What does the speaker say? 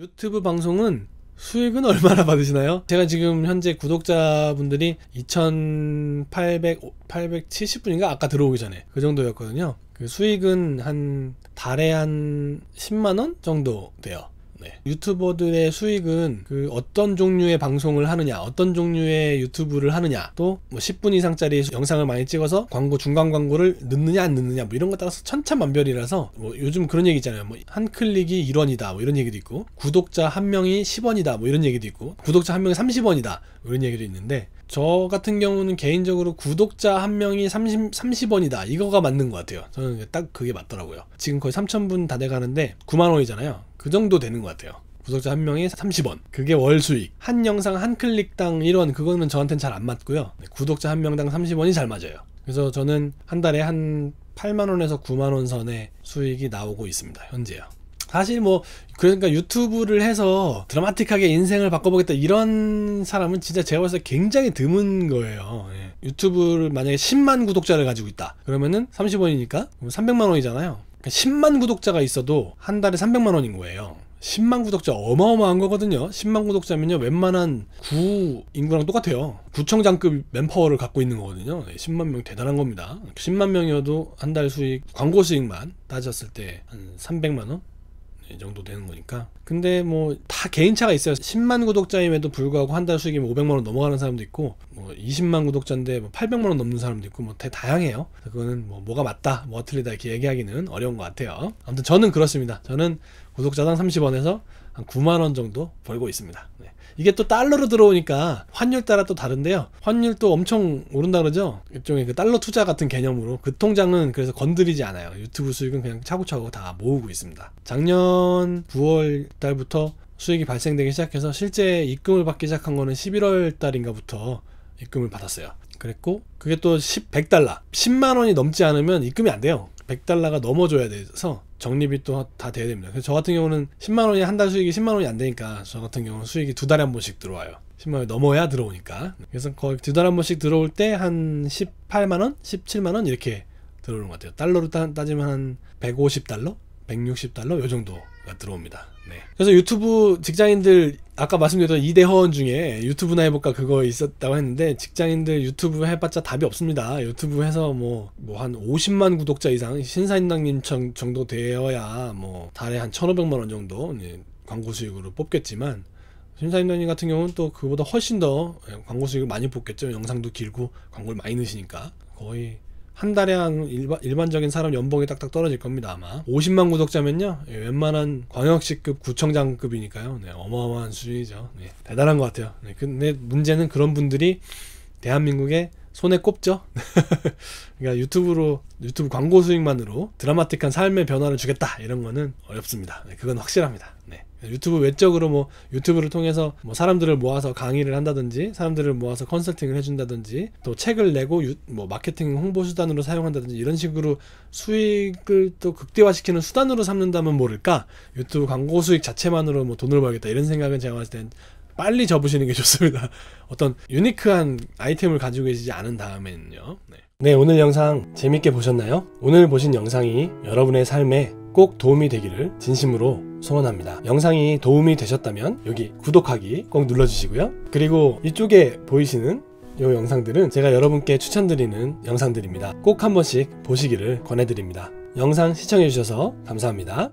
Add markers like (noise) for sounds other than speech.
유튜브 방송은 수익은 얼마나 받으시나요? 제가 지금 현재 구독자분들이 2 8 7 0분인가 아까 들어오기 전에. 그 정도였거든요. 그 수익은 한 달에 한 10만원 정도 돼요. 네. 유튜버들의 수익은 그 어떤 종류의 방송을 하느냐, 어떤 종류의 유튜브를 하느냐, 또뭐 10분 이상짜리 영상을 많이 찍어서 광고 중간 광고를 넣느냐 안 넣느냐 뭐 이런 거 따라서 천차만별이라서 뭐 요즘 그런 얘기 있잖아요. 뭐 한 클릭이 1원이다 뭐 이런 얘기도 있고 구독자 한 명이 10원이다 뭐 이런 얘기도 있고 구독자 한 명이 30원이다 뭐 이런 얘기도 있는데 저 같은 경우는 개인적으로 구독자 한 명이 30, 30원이다. 이거가 맞는 것 같아요. 저는 딱 그게 맞더라고요. 지금 거의 3,000분 다 돼가는데 9만원이잖아요. 그 정도 되는 것 같아요. 구독자 한명이 30원. 그게 월 수익. 한 영상 한 클릭당 1원. 그거는 저한테는 잘 안 맞고요. 구독자 한 명당 30원이 잘 맞아요. 그래서 저는 한 달에 한 8만원에서 9만원 선의 수익이 나오고 있습니다. 현재요. 사실 뭐 그러니까 유튜브를 해서 드라마틱하게 인생을 바꿔보겠다 이런 사람은 진짜 제가 봤을 때 굉장히 드문 거예요 예. 유튜브를 만약에 10만 구독자를 가지고 있다 그러면은 30원이니까 300만 원이잖아요 10만 그러니까 구독자가 있어도 한 달에 300만 원인 거예요 10만 구독자 어마어마한 거거든요 10만 구독자면요 웬만한 구 인구랑 똑같아요 구청장급 맨파워를 갖고 있는 거거든요 10만 예, 명 대단한 겁니다 10만 명이어도 한 달 수익 광고 수익만 따졌을 때 한 300만 원 정도 되는 거니까. 근데 뭐 다 개인차가 있어요. 10만 구독자임에도 불구하고 한 달 수익이 뭐 500만 원 넘어가는 사람도 있고 뭐 20만 구독자인데 뭐 800만 원 넘는 사람도 있고 뭐되 다양해요. 그거는 뭐 뭐가 맞다, 뭐가 틀리다 이렇게 얘기하기는 어려운 것 같아요. 아무튼 저는 그렇습니다. 저는 구독자당 30원에서 한 9만원 정도 벌고 있습니다. 네. 이게 또 달러로 들어오니까 환율 따라 또 다른데요. 환율도 엄청 오른다 그러죠? 일종의 그 달러 투자 같은 개념으로 그 통장은 그래서 건드리지 않아요. 유튜브 수익은 그냥 차곡차곡다 모으고 있습니다. 작년 9월 달부터 수익이 발생되기 시작해서 실제 입금을 받기 시작한 거는 11월 달인가부터 입금을 받았어요. 그랬고 그게 또 10, 100달러 10만 원이 넘지 않으면 입금이 안 돼요. 100달러가 넘어줘야 돼서 적립이 또다 돼야 됩니다. 그래서 저 같은 경우는 10만 원이 한 달 수익이 10만 원이 안 되니까 저 같은 경우는 수익이 두 달에 한 번씩 들어와요. 10만 원이 넘어야 들어오니까. 그래서 거의 두 달에 한 번씩 들어올 때 한 18만 원, 17만 원 이렇게 들어오는 것 같아요. 달러로 따, 따지면 한 150달러, 160달러 요 정도가 들어옵니다. 네. 그래서 유튜브 직장인들 아까 말씀드렸던 이대허원 중에 유튜브나 해볼까 그거 있었다고 했는데 직장인들 유튜브 해봤자 답이 없습니다. 유튜브 해서 뭐 뭐 한 50만 구독자 이상 신사임당님 정도 되어야 뭐 달에 한 1,500만 원 정도 광고 수익으로 뽑겠지만 신사임당님 같은 경우는 또 그보다 훨씬 더 광고 수익을 많이 뽑겠죠. 영상도 길고 광고를 많이 넣으시니까 거의 한 달에 한 일반, 일반적인 사람 연봉이 딱딱 떨어질 겁니다 아마 50만 구독자면요 예, 웬만한 광역시급 구청장급이니까요 네, 어마어마한 수준이죠 네, 대단한 것 같아요 네, 그, 근데 문제는 그런 분들이 대한민국에 손에 꼽죠. (laughs) 그러니까 유튜브로 유튜브 광고 수익만으로 드라마틱한 삶의 변화를 주겠다 이런 거는 어렵습니다. 네, 그건 확실합니다. 네. 유튜브 외적으로 뭐 유튜브를 통해서 뭐 사람들을 모아서 강의를 한다든지 사람들을 모아서 컨설팅을 해준다든지 또 책을 내고 유, 뭐 마케팅 홍보 수단으로 사용한다든지 이런 식으로 수익을 또 극대화시키는 수단으로 삼는다면 모를까 유튜브 광고 수익 자체만으로 뭐 돈을 벌겠다 이런 생각은 제가 봤을 땐 빨리 접으시는 게 (laughs) 좋습니다. 어떤 유니크한 아이템을 가지고 계시지 않은 다음에는요. 네. 네, 오늘 영상 재밌게 보셨나요? 오늘 보신 영상이 여러분의 삶에 꼭 도움이 되기를 진심으로 소원합니다. 영상이 도움이 되셨다면 여기 구독하기 꼭 눌러주시고요. 그리고 이쪽에 보이시는 이 영상들은 제가 여러분께 추천드리는 영상들입니다. 꼭 한 번씩 보시기를 권해드립니다. 영상 시청해주셔서 감사합니다.